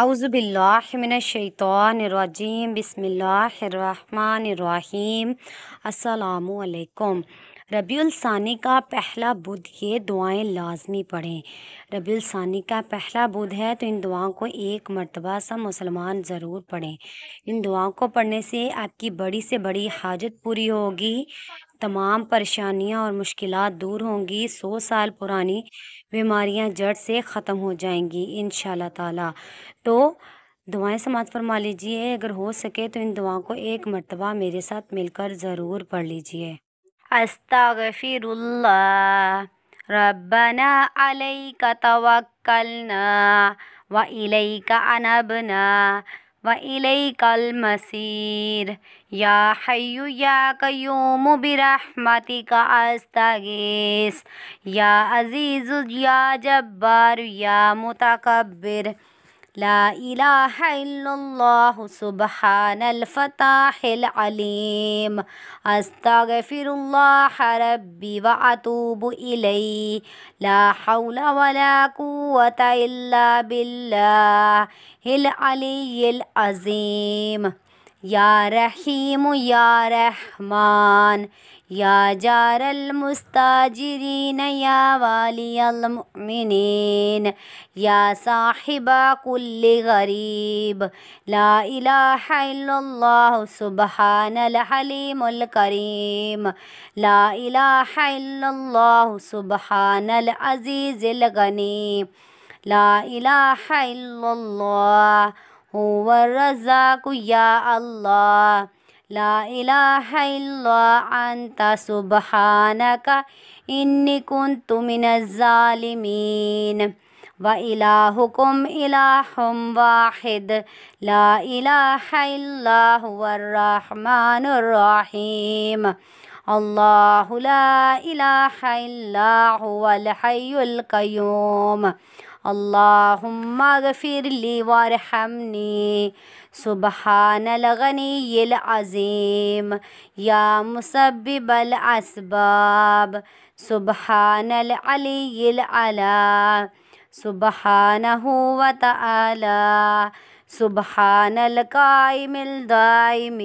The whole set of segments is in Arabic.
اعوذ باللہ من الشیطان الرجیم بسم اللہ الرحمن الرحیم السلام علیکم ربیع الثانی کا پہلا بدھ یہ دعائیں لازمی پڑھیں ربی الثانی کا پہلا بدھ ہے تو ان دعاؤں کو ایک مرتبہ سا مسلمان ضرور پڑھیں ان دعاؤں کو پڑھنے سے آپ کی بڑی سے بڑی حاجت پوری ہوگی تمام پریشانیاں اور مشکلات دور ہوں گی سو سال پرانی بیماریاں جڑ سے ختم ہو جائیں گی ان شاء اللہ تعالیٰ تو دعائیں سماعت فرما لیجئے اگر ہو سکے تو ان دعاؤں کو ایک مرتبہ میرے ساتھ مل کر ضرور پڑھ لیجئے استغفر اللہ ربنا علیک توکلنا لیجیے و علی کل مشیر یا ہیو یا قیوم براہمتی کا آستگیس یا عزیزیا جبار یا متقبر لا إله إلا الله سبحان الفتاح العليم أستغفر الله ربي وأتوب إليه لا حول ولا قوة إلا بالله العلي العظيم يا رحيم يا رحمن يا جار المستاجرين يا والي المؤمنين يا صاحب كل غريب لا إله إلا الله سبحان الحليم الكريم لا إله إلا الله سبحان العزيز الغني لا إله إلا الله هو الرزاق يا الله لا إله إلا أنت سبحانك إني كنت من الظالمين وإلهكم إله واحد لا إله إلا هو الرحمن الرحيم الله لا إله إلا هو الحي القيوم اللهم اغفر لي وارحمني سبحان الغني العظيم يا مسبب الأسباب سبحان العلي العلا سبحانه وتعالى سبحان القائم الدائم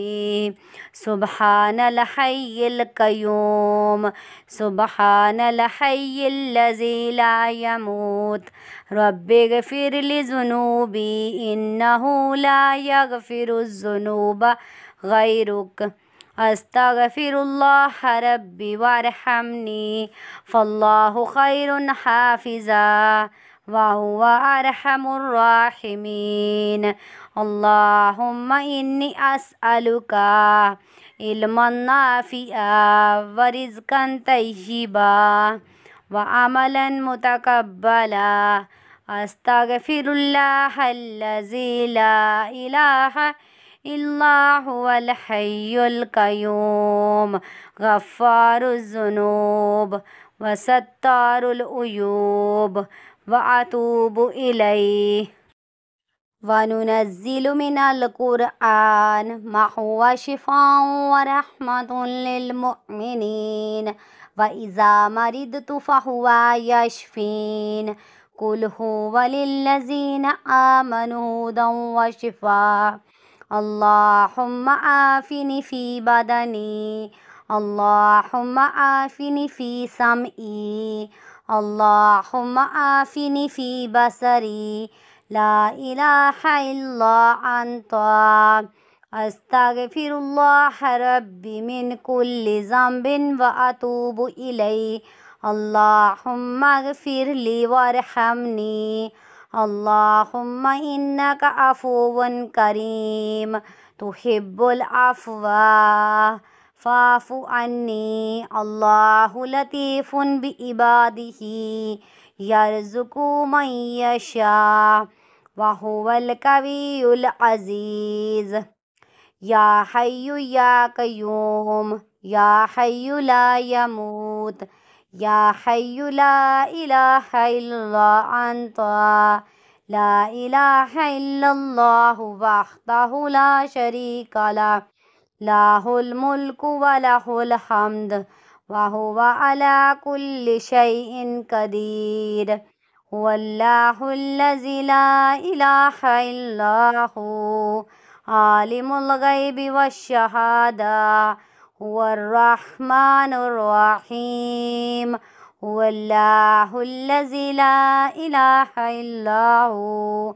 سبحان الحي القيوم سبحان الحي الذي لا يموت رب اغفر لذنوبي إنه لا يغفر الذنوب غيرك أستغفر الله ربي وارحمني فالله خير حافظا وهو أرحم الراحمين اللهم إني أسألك علما نافعا ورزقا طيبا وعملا متقبلا أستغفر الله الذي لا إله إلا هو الحي القيوم غفار الذنوب وستار العيوب وأتوب إليه وننزل من القرآن ما هو شفاء ورحمة للمؤمنين وإذا مرضت فهو يشفين قل هو للذين آمنوا هدى وشفاء اللهم عافني في بدني اللهم عافني في سمعي اللهم عافني في بصري لا إله إلا أنت أستغفر الله ربي من كل ذنب وأتوب إليه اللهم اغفر لي وارحمني اللهم إنك عفو كريم تحب العفو فاعف عني الله لطيف بعباده يرزق من يشاء وهو القوي العزيز يا حي يا قيوم يا حي لا يموت يا حي لا إله إلا أنت لا إله إلا الله وحده لا شريك له له الملك وله الحمد وهو على كل شيء قدير هو الله الذي لا إله إلا هو عالم الغيب والشهادة هو الرحمن الرحيم هو الله الذي لا إله إلا هو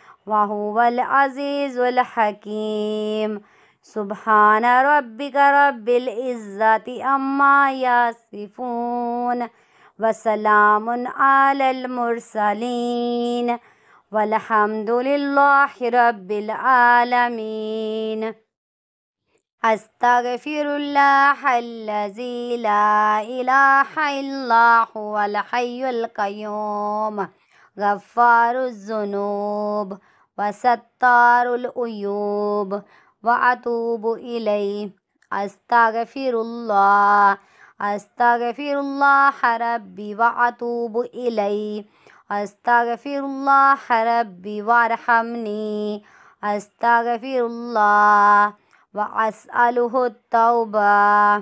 وهو العزيز الحكيم سبحان ربك رب العزة أما يصفون وسلام على المرسلين والحمد لله رب العالمين أستغفر الله الذي لا إله إلا هو الحي القيوم غفار الذنوب وستار الأيوب وأتوب إليه أستغفر الله أستغفر الله ربي وأتوب إليه أستغفر الله ربي وارحمني أستغفر الله وأسأله التوبة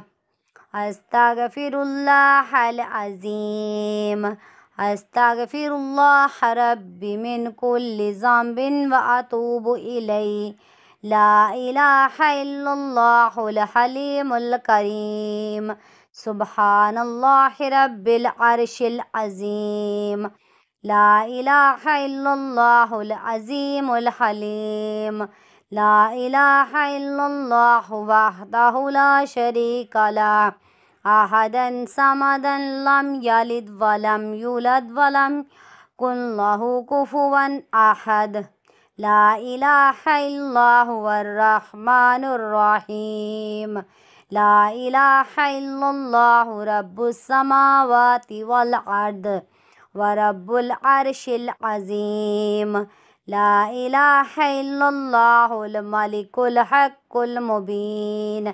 أستغفر الله العظيم أستغفر الله ربي من كل ذنب وأتوب إليه لا إله إلا الله الحليم الكريم سبحان الله رب العرش العظيم لا إله إلا الله العظيم الحليم لا إله إلا الله وحده لا شريك له أحدا صمدا لم يلد ولم يولد ولم كن له كفوا أحد لا إله إلا هو الرحمن الرحيم لا إله إلا الله رب السماوات والأرض ورب العرش العظيم لا إله إلا الله الملك الحق المبين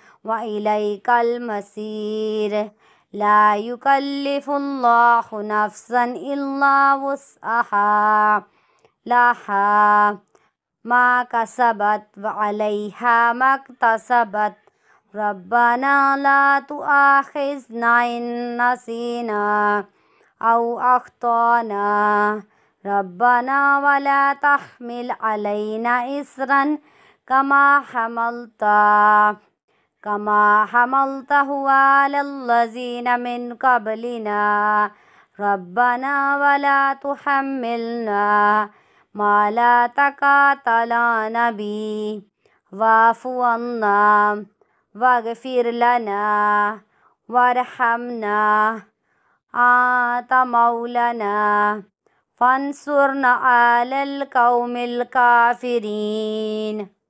وإليك المسير لا يكلف الله نفسا إلا وسعها لها ما كسبت وعليها ما اكتسبت ربنا لا تؤاخذنا إن نسينا أو أخطأنا ربنا ولا تحمل علينا إسرا كما حملت كما حملته على الذين من قبلنا ربنا ولا تحملنا ما لا طاقة به واعف عنا واغفر لنا وارحمنا آت مولانا فانصرنا على القوم الكافرين